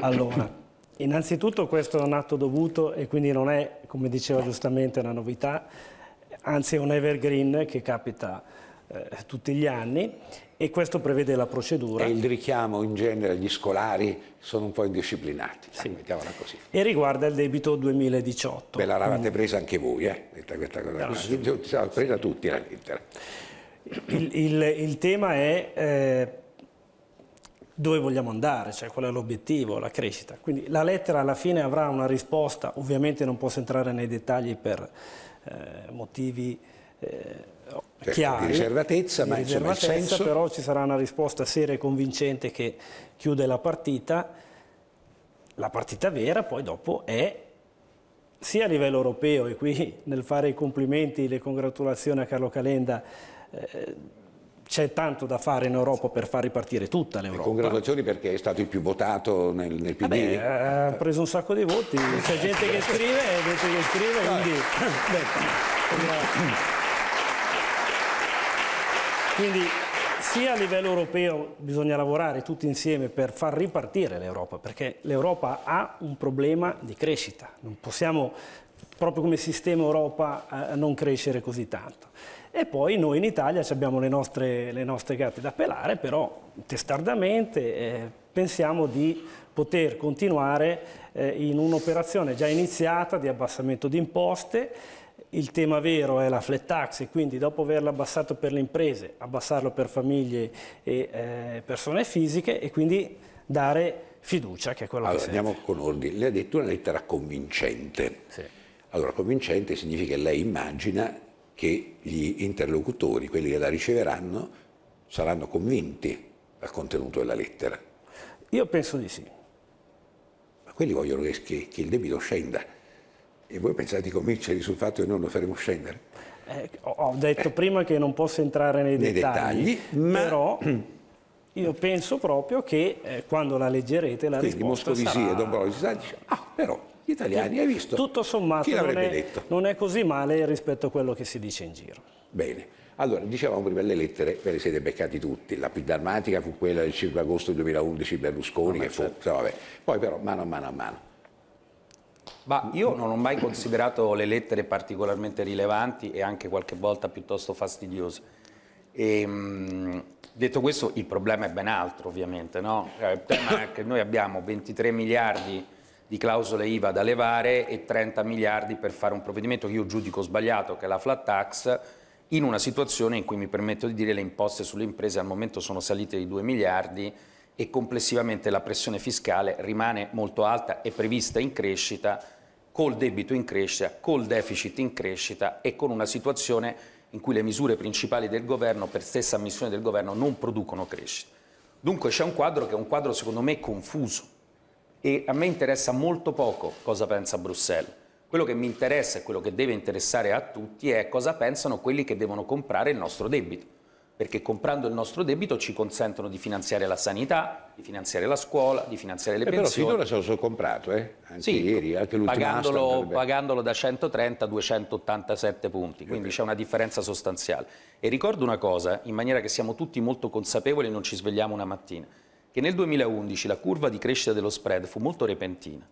Allora, innanzitutto questo è un atto dovuto e quindi non è, come diceva giustamente, una novità, anzi è un evergreen che capita eh, tutti gli anni e questo prevede la procedura. E il richiamo in genere agli scolari sono un po' indisciplinati, sì. mettiamola così. E riguarda il debito 2018. Ve l'avete mm. presa anche voi, eh? Questa, questa cosa. No, sì. Presa tutti la lettera. Il, il, il tema è... Eh, dove vogliamo andare, cioè qual è l'obiettivo, la crescita. Quindi la lettera alla fine avrà una risposta, ovviamente non posso entrare nei dettagli per eh, motivi eh, certo, chiari. Di riservatezza, di ma riservatezza, il senso... però ci sarà una risposta seria e convincente che chiude la partita. La partita vera poi dopo è sia a livello europeo, e qui nel fare i complimenti, le congratulazioni a Carlo Calenda, eh, c'è tanto da fare in Europa per far ripartire tutta l'Europa. Congratulazioni perché è stato il più votato nel, nel PD. Vabbè, eh, ha preso un sacco di voti, c'è gente che scrive, gente che scrive, quindi... quindi sia a livello europeo bisogna lavorare tutti insieme per far ripartire l'Europa, perché l'Europa ha un problema di crescita. Non possiamo proprio come sistema Europa a eh, non crescere così tanto. E poi noi in Italia abbiamo le nostre, le nostre gatte da pelare, però testardamente eh, pensiamo di poter continuare eh, in un'operazione già iniziata di abbassamento di imposte. Il tema vero è la flat tax e quindi dopo averla abbassato per le imprese, abbassarlo per famiglie e eh, persone fisiche e quindi dare fiducia, che è quello allora, che serve. Allora, Andiamo con ordine. Lei ha detto una lettera convincente. Sì allora, convincente significa che lei immagina che gli interlocutori, quelli che la riceveranno, saranno convinti dal contenuto della lettera. Io penso di sì. Ma quelli vogliono che, che, il debito scenda. E voi pensate di convincerli sul fatto che noi lo faremo scendere? Eh, ho detto eh. prima che non posso entrare nei, nei dettagli, dettagli ma... però io penso proprio che eh, quando la leggerete la Quindi risposta Moscovici sarà... e sa, dice, ah, però gli italiani, hai visto? Tutto sommato Chi non è, detto? non è così male rispetto a quello che si dice in giro. Bene. Allora, dicevamo prima le lettere, ve le siete beccati tutti. La più drammatica fu quella del 5 agosto 2011 Berlusconi, no, che certo. fu, cioè, vabbè. poi però mano a mano a mano. Ma io non ho mai considerato le lettere particolarmente rilevanti e anche qualche volta piuttosto fastidiose. E, ehm, detto questo, il problema è ben altro, ovviamente. No? Il eh, tema è che noi abbiamo 23 miliardi di clausole IVA da levare e 30 miliardi per fare un provvedimento che io giudico sbagliato, che è la flat tax, in una situazione in cui mi permetto di dire le imposte sulle imprese al momento sono salite di 2 miliardi e complessivamente la pressione fiscale rimane molto alta e prevista in crescita, col debito in crescita, col deficit in crescita e con una situazione in cui le misure principali del governo, per stessa ammissione del governo, non producono crescita. Dunque c'è un quadro che è un quadro secondo me confuso e a me interessa molto poco cosa pensa Bruxelles. Quello che mi interessa e quello che deve interessare a tutti è cosa pensano quelli che devono comprare il nostro debito, perché comprando il nostro debito ci consentono di finanziare la sanità, di finanziare la scuola, di finanziare le eh pensioni. Però finora se lo sono comprato, eh? anche sì, ieri, anche pagandolo, pagandolo da 130 a 287 punti, quindi c'è una differenza sostanziale. E ricordo una cosa, in maniera che siamo tutti molto consapevoli e non ci svegliamo una mattina che nel 2011 la curva di crescita dello spread fu molto repentina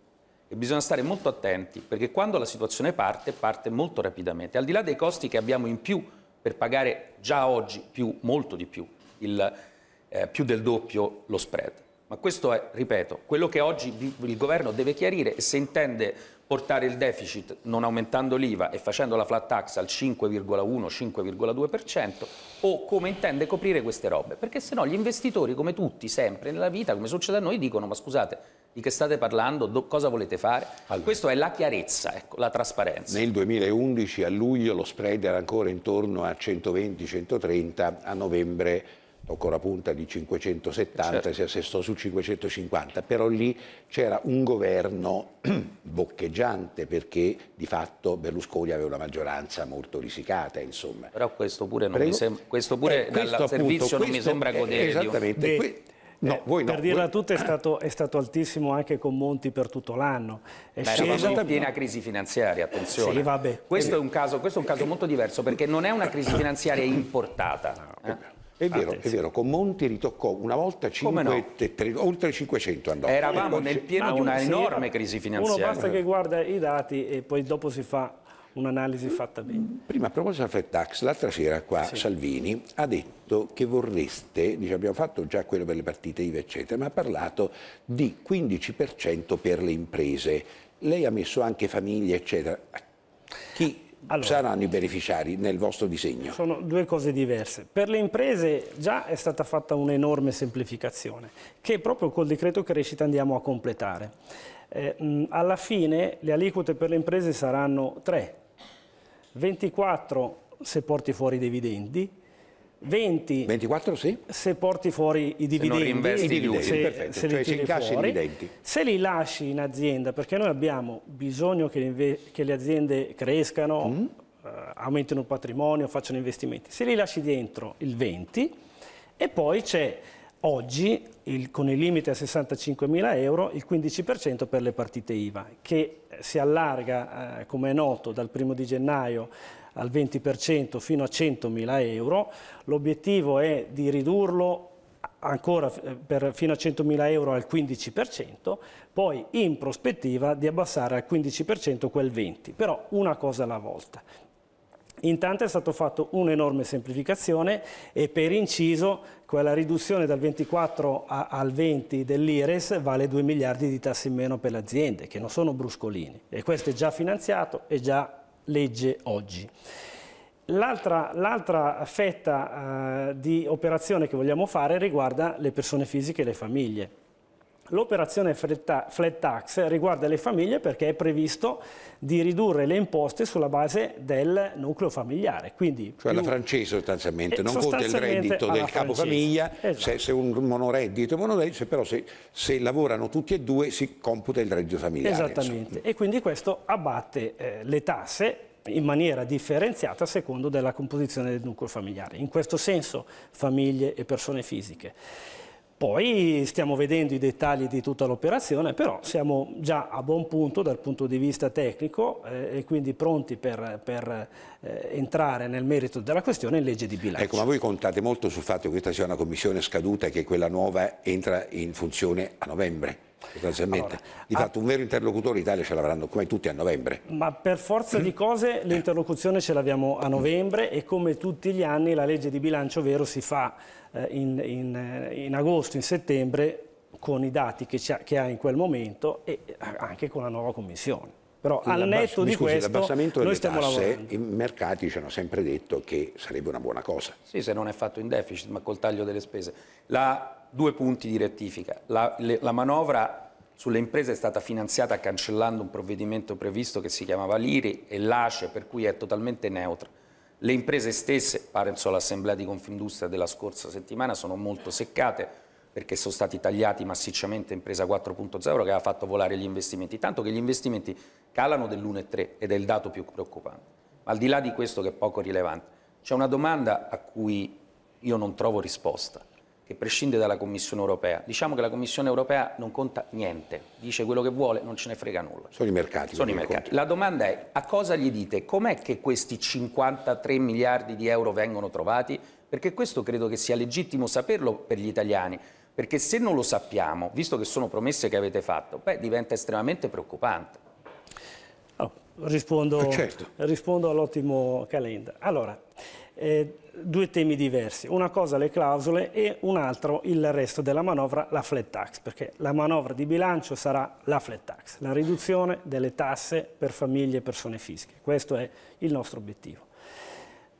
e bisogna stare molto attenti perché quando la situazione parte, parte molto rapidamente. Al di là dei costi che abbiamo in più per pagare già oggi più, molto di più, il, eh, più del doppio lo spread. Ma questo è, ripeto, quello che oggi il governo deve chiarire e se intende portare il deficit non aumentando l'IVA e facendo la flat tax al 5,1-5,2% o come intende coprire queste robe, perché se no gli investitori come tutti sempre nella vita, come succede a noi, dicono ma scusate di che state parlando, do, cosa volete fare? Allora, Questa è la chiarezza, ecco, la trasparenza. Nel 2011 a luglio lo spread era ancora intorno a 120-130, a novembre o con la punta di 570 certo. si assestò su 550, però lì c'era un governo boccheggiante perché di fatto Berlusconi aveva una maggioranza molto risicata. Insomma. Però questo pure, non Prego. mi, sem- questo pure eh, questo, appunto, questo non mi sembra godere. Esattamente. Di No, eh, no, per dirla voi... tutta è stato, è stato, altissimo anche con Monti per tutto l'anno. È eh, Beh, sceso... in piena crisi finanziaria, attenzione. Sì, questo, è caso, questo, è un caso, molto diverso perché non è una crisi finanziaria importata. Eh? È vero, è vero, con Monti ritoccò una volta 5, no? tre, oltre 500 andò. Eravamo ecco, nel pieno di una enorme crisi finanziaria. Uno basta che guarda i dati e poi dopo si fa un'analisi fatta bene. Prima, a proposito della flat tax, l'altra sera qua sì. Salvini ha detto che vorreste, dice, abbiamo fatto già quello per le partite IVA eccetera, ma ha parlato di 15% per le imprese. Lei ha messo anche famiglie eccetera. Chi allora, saranno i beneficiari nel vostro disegno? Sono due cose diverse. Per le imprese già è stata fatta un'enorme semplificazione che proprio col decreto crescita andiamo a completare. Eh, alla fine le aliquote per le imprese saranno 3, 24 se porti fuori dividendi, 20 24 sì se porti fuori i dividendi se, i dividendi, se, perfetto, se cioè se incassi i dividendi se li lasci in azienda perché noi abbiamo bisogno che le, che le aziende crescano mm. eh, aumentino il patrimonio facciano investimenti se li lasci dentro il 20 e poi c'è oggi il, con il limite a 65.000 euro il 15% per le partite IVA che si allarga eh, come è noto dal primo di gennaio al 20% fino a 100.000 euro. L'obiettivo è di ridurlo ancora eh, fino a 100.000 euro al 15%, poi in prospettiva di abbassare al 15% quel 20%, però una cosa alla volta. Intanto è stata fatta un'enorme semplificazione e per inciso quella riduzione dal 24 a, al 20 dell'IRES vale 2 miliardi di tasse in meno per le aziende, che non sono bruscolini. E questo è già finanziato, è già legge oggi. L'altra fetta eh, di operazione che vogliamo fare riguarda le persone fisiche e le famiglie. L'operazione flat tax riguarda le famiglie perché è previsto di ridurre le imposte sulla base del nucleo familiare. Quindi cioè alla francese sostanzialmente, eh, non conta il reddito del capofamiglia, esatto. se, è un monoreddito e monoreddito, però se, se, lavorano tutti e due si computa il reddito familiare. Esattamente, insomma. e quindi questo abbatte eh, le tasse in maniera differenziata a secondo della composizione del nucleo familiare. In questo senso famiglie e persone fisiche. Poi stiamo vedendo i dettagli di tutta l'operazione, però siamo già a buon punto dal punto di vista tecnico eh, e quindi pronti per, per eh, entrare nel merito della questione in legge di bilancio. Ecco, ma voi contate molto sul fatto che questa sia una commissione scaduta e che quella nuova entra in funzione a novembre? Sostanzialmente. Allora, di fatto a... un vero interlocutore Italia ce l'avranno come tutti a novembre. Ma per forza di mm. cose l'interlocuzione ce l'abbiamo a novembre e come tutti gli anni la legge di bilancio vero si fa eh, in, in, eh, in agosto, in settembre con i dati che, ha, che ha in quel momento e eh, anche con la nuova commissione però al netto di scusi, questo noi stiamo tasse lavorando. i mercati ci hanno sempre detto che sarebbe una buona cosa sì se non è fatto in deficit ma col taglio delle spese la due punti di rettifica. La, le, la, manovra sulle imprese è stata finanziata cancellando un provvedimento previsto che si chiamava l'IRI e l'ACE, per cui è totalmente neutra. Le imprese stesse, penso all'assemblea di Confindustria della scorsa settimana, sono molto seccate perché sono stati tagliati massicciamente impresa 4.0 che ha fatto volare gli investimenti, tanto che gli investimenti calano dell'1,3 ed è il dato più preoccupante. Ma al di là di questo che è poco rilevante, c'è una domanda a cui io non trovo risposta che prescinde dalla Commissione europea. Diciamo che la Commissione europea non conta niente, dice quello che vuole, non ce ne frega nulla. Sono i mercati. Sono i mercati. La domanda è, a cosa gli dite? Com'è che questi 53 miliardi di euro vengono trovati? Perché questo credo che sia legittimo saperlo per gli italiani, perché se non lo sappiamo, visto che sono promesse che avete fatto, beh, diventa estremamente preoccupante. Allora, oh, rispondo, eh, certo. rispondo all'ottimo Calenda. Allora, eh, due temi diversi, una cosa le clausole e un altro il resto della manovra, la flat tax, perché la manovra di bilancio sarà la flat tax, la riduzione delle tasse per famiglie e persone fisiche, questo è il nostro obiettivo.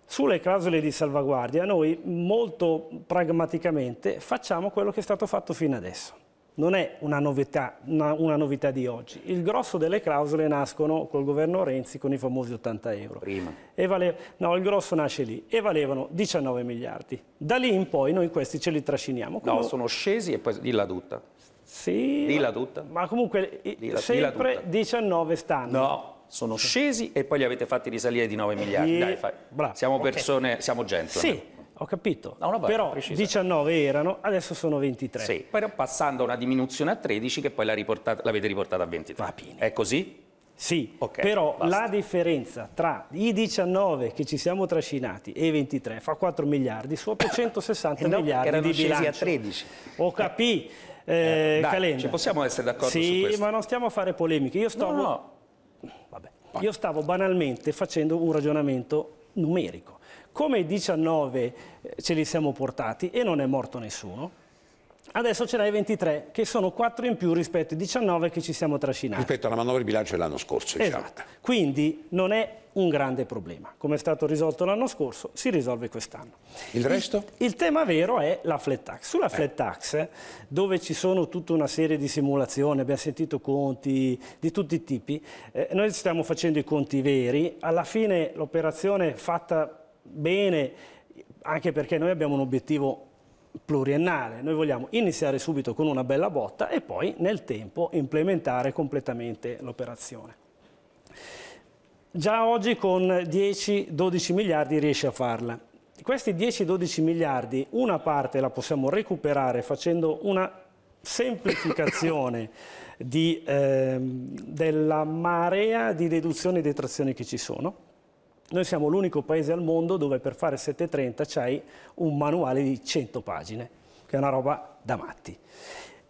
Sulle clausole di salvaguardia noi molto pragmaticamente facciamo quello che è stato fatto fino adesso non è una novità, una, una novità, di oggi. Il grosso delle clausole nascono col governo Renzi con i famosi 80 euro. Prima. Vale, no, il grosso nasce lì e valevano 19 miliardi. Da lì in poi noi questi ce li trasciniamo. Come... No, sono scesi e poi... di Dilla tutta. Sì. la tutta. Ma comunque dilla, sempre dilla 19 stanno. No sono scesi e poi li avete fatti risalire di 9 eh, miliardi. Dai, fai. Siamo persone, okay. siamo gente. Sì, ho capito, no, volta, però precisa. 19 erano, adesso sono 23. Sì, però passando a una diminuzione a 13 che poi l'avete riportata a 23. Papini. È così? Sì, okay, però basta. la differenza tra i 19 che ci siamo trascinati e i 23 fa 4 miliardi su 860 no, miliardi di bilancio. a 13. Ho capito, eh, eh, Calenda. Ci possiamo essere d'accordo sì, su questo? Sì, ma non stiamo a fare polemiche. Io stavo, no, no. Vabbè, io stavo banalmente facendo un ragionamento numerico. Come i 19 eh, ce li siamo portati e non è morto nessuno, Adesso ce n'hai 23, che sono 4 in più rispetto ai 19 che ci siamo trascinati. Rispetto alla manovra di bilancio dell'anno scorso, diciamo. esatto. Diciamo. Quindi non è un grande problema. Come è stato risolto l'anno scorso, si risolve quest'anno. Il resto? Il, il, tema vero è la flat tax. Sulla eh. flat tax, dove ci sono tutta una serie di simulazioni, abbiamo sentito conti di tutti i tipi, eh, noi stiamo facendo i conti veri. Alla fine l'operazione fatta bene, anche perché noi abbiamo un obiettivo pluriennale, noi vogliamo iniziare subito con una bella botta e poi nel tempo implementare completamente l'operazione. Già oggi con 10-12 miliardi riesce a farla. Questi 10-12 miliardi, una parte la possiamo recuperare facendo una semplificazione di, eh, della marea di deduzioni e detrazioni che ci sono, noi siamo l'unico paese al mondo dove per fare 730 c'hai un manuale di 100 pagine, che è una roba da matti.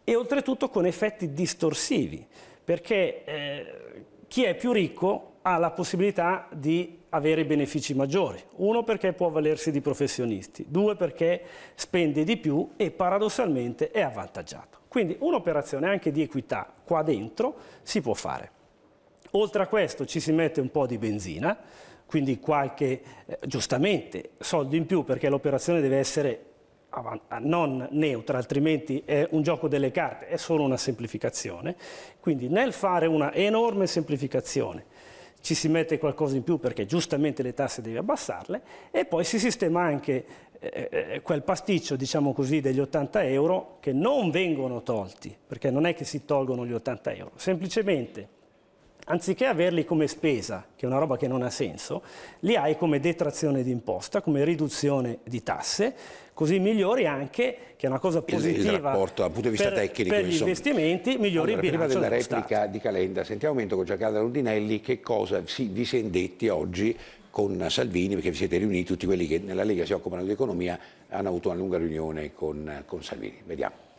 E oltretutto con effetti distorsivi, perché eh, chi è più ricco ha la possibilità di avere benefici maggiori. Uno perché può avvalersi di professionisti, due perché spende di più e paradossalmente è avvantaggiato. Quindi un'operazione anche di equità qua dentro si può fare. Oltre a questo ci si mette un po' di benzina, quindi qualche, eh, giustamente, soldi in più perché l'operazione deve essere non neutra, altrimenti è un gioco delle carte, è solo una semplificazione. Quindi nel fare una enorme semplificazione ci si mette qualcosa in più perché giustamente le tasse devi abbassarle e poi si sistema anche eh, eh quel pasticcio, diciamo così, degli 80 euro che non vengono tolti, perché non è che si tolgono gli 80 euro, semplicemente anziché averli come spesa, che è una roba che non ha senso, li hai come detrazione di imposta, come riduzione di tasse, così migliori anche, che è una cosa positiva il, il rapporto, punto di vista per, tecnico, per gli insomma. investimenti, migliori allora, il bilancio prima della replica Stato. di Calenda, sentiamo un momento con Giancarlo Rondinelli che cosa vi siete detti oggi con Salvini, perché vi siete riuniti tutti quelli che nella Lega si occupano di economia, hanno avuto una lunga riunione con, con Salvini. Vediamo.